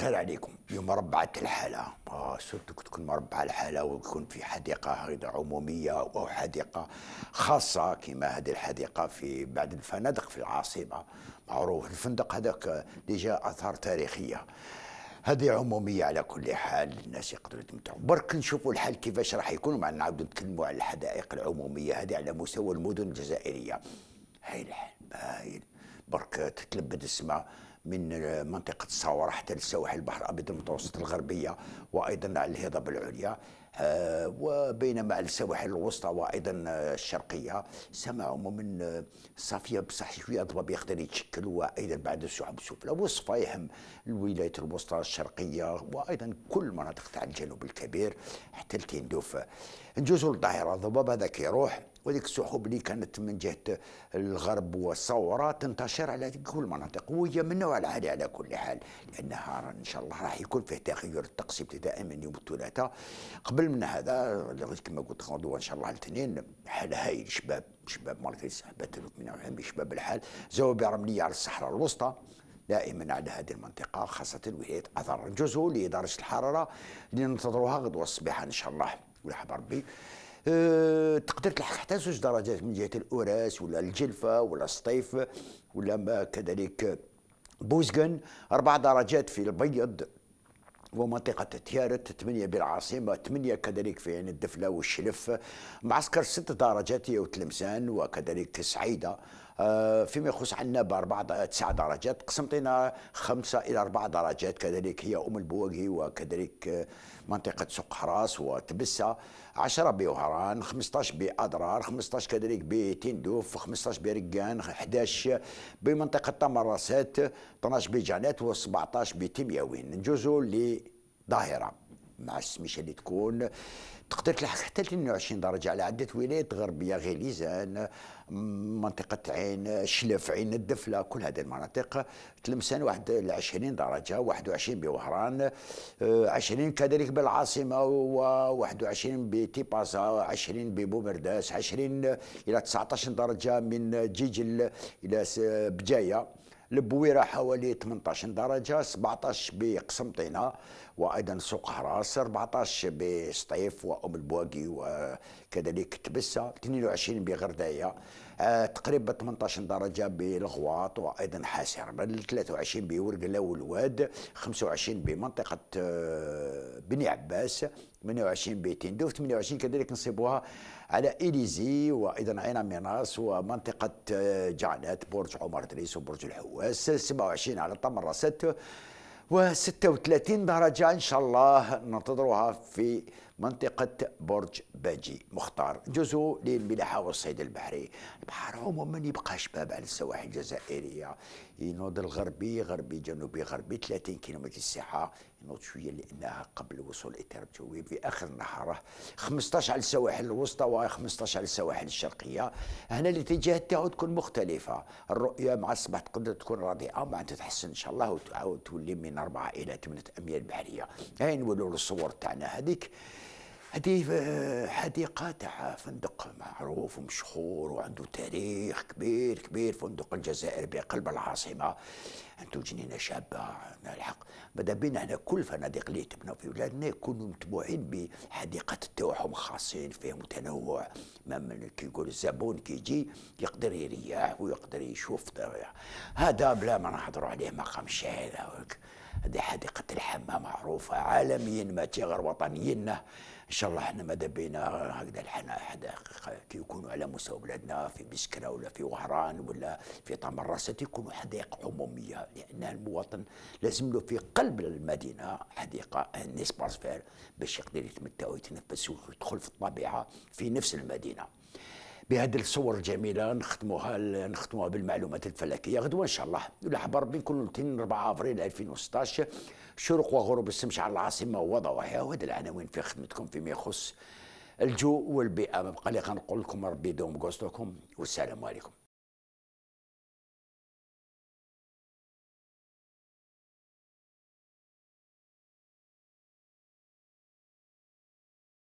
كان عليكم مربعة الحالة آه سورتو تكون مربعة الحالة ويكون في حديقة هكذا عمومية أو حديقة خاصة كما هذه الحديقة في بعد الفنادق في العاصمة معروف الفندق هذاك جاء آثار تاريخية هذه عمومية على كل حال الناس يقدروا يتمتعوا برك نشوفوا الحال كيفاش راح يكون مع نعاودوا نتكلموا على الحدائق العمومية هذه على مستوى المدن الجزائرية هاي الحال هاي برك تتلبد السماء من آه، منطقة الصور حتى لسواحل البحر الأبيض المتوسط الغربية وأيضا على الهضاب العليا آه، وبينما على السواحل الوسطى وأيضا آه، الشرقية سمعوا من صافية بصح شوية ضباب يقدر يتشكل وأيضا بعد السحب السفلى يهم الولايات الوسطى الشرقية وأيضا كل مناطق تاع الجنوب الكبير حتى لتندوف نجوزوا للظاهرة الضباب هذا كيروح وذيك السحب اللي كانت من جهه الغرب والثوره تنتشر على كل المناطق وهي من نوع العالي على كل حال لانها ان شاء الله راح يكون فيه تغير الطقس ابتداء من يوم الثلاثاء قبل من هذا كما قلت غدوه ان شاء الله الاثنين حال هايل شباب شباب مالك سحبت من شباب الحال زوابع رمليه على الصحراء الوسطى دائما على هذه المنطقة خاصة ولاية أثر الجزء لدرجة الحرارة اللي ننتظروها غدوة الصباح إن شاء الله ولا ربي أه تقدر تلحق حتى زوج درجات من جهه الاوراس ولا الجلفه ولا الصيف ولا ما كذلك بوزقن اربع درجات في البيض ومنطقة تيارت ثمانية بالعاصمة ثمانية كذلك في عين الدفلة والشلف معسكر ست درجات وتلمسان وكذلك سعيدة آه، فيما يخص عندنا بأربع تسع درجات قسمتنا خمسة إلى أربع درجات كذلك هي أم البواقي وكذلك آه، منطقة سوق حراس وتبسة 10 بوهران 15 بأضرار 15 كذلك بتندوف 15 برقان 11 بمنطقة تمرسات 12 بجانات و17 بتمياوين نجوزو لظاهرة مع السميشة اللي تكون تقدر تلحق حتى 22 درجه على عده ولايات غربيه غليزان منطقه عين شلف عين الدفله كل هذه المناطق تلمسان واحد 20 درجه 21 بوهران 20 آه، كذلك بالعاصمه و21 بتيبازا 20 ببومرداس 20 الى 19 درجه من جيجل الى بجايه البويره حوالي 18 درجه 17 بقسمطينه وايضا سوق حراس 14 بسطيف وام البواقي وكذلك تبسه 22 بغردايه آه، تقريبا 18 درجه بالغواط وايضا حاسر 23 بورقلا والواد 25 بمنطقه آه، بني عباس 28 بتندوف 28 كذلك نصيبوها على إليزي وأيضا عين ميناس ومنطقة آه، جعلات برج عمر دريس وبرج الحواس 27 على طمرست و36 درجة إن شاء الله ننتظرها في منطقة برج باجي مختار جزء للملاحة والصيد البحري البحر عموما يبقى شباب على السواحل الجزائرية ينوض الغربي غربي جنوبي غربي 30 كيلومتر الساعة ينوض شوية لأنها قبل وصول إطار الجوي في آخر نهاره 15 على السواحل الوسطى و15 على السواحل الشرقية هنا الاتجاه تاعو تكون مختلفة الرؤية مع الصباح تقدر تكون راضئة بعد تتحسن إن شاء الله وتعاود تولي من أربعة إلى ثمانية أميال بحرية هاي نولوا الصور تاعنا هذيك هذه حديقة تاع فندق معروف ومشهور وعنده تاريخ كبير كبير فندق الجزائر بقلب العاصمة عنده جنينة شابة الحق مادا بينا احنا كل الفنادق اللي تبنى في بلادنا يكونوا متبوعين بحديقات تاعهم خاصين فيهم متنوع ما كي يقول الزبون كي يجي يقدر يريح ويقدر يشوف هذا بلا ما نحضروا عليه مقام الشاعر هذه حديقة الحمى معروفة عالميا ما تيغر وطنيا ان شاء الله احنا ماذا بينا هكذا حدائق كي يكونوا على مستوى بلادنا في بسكرة ولا في وهران ولا في طمرسة يكونوا حدائق عمومية لأن المواطن لازم له في قلب المدينة حديقة نسبارس فير باش يقدر يتمتع ويتنفس ويدخل في الطبيعة في نفس المدينة بهذه الصور الجميله نختموها نختموها بالمعلومات الفلكيه غدوه ان شاء الله يلحب ربي نكون 4 افريل 2016 شروق وغروب الشمس على العاصمه وضواحيها وهذا العناوين في خدمتكم فيما يخص الجو والبيئه ما بقى لي غنقول لكم ربي يدوم قوسكم والسلام عليكم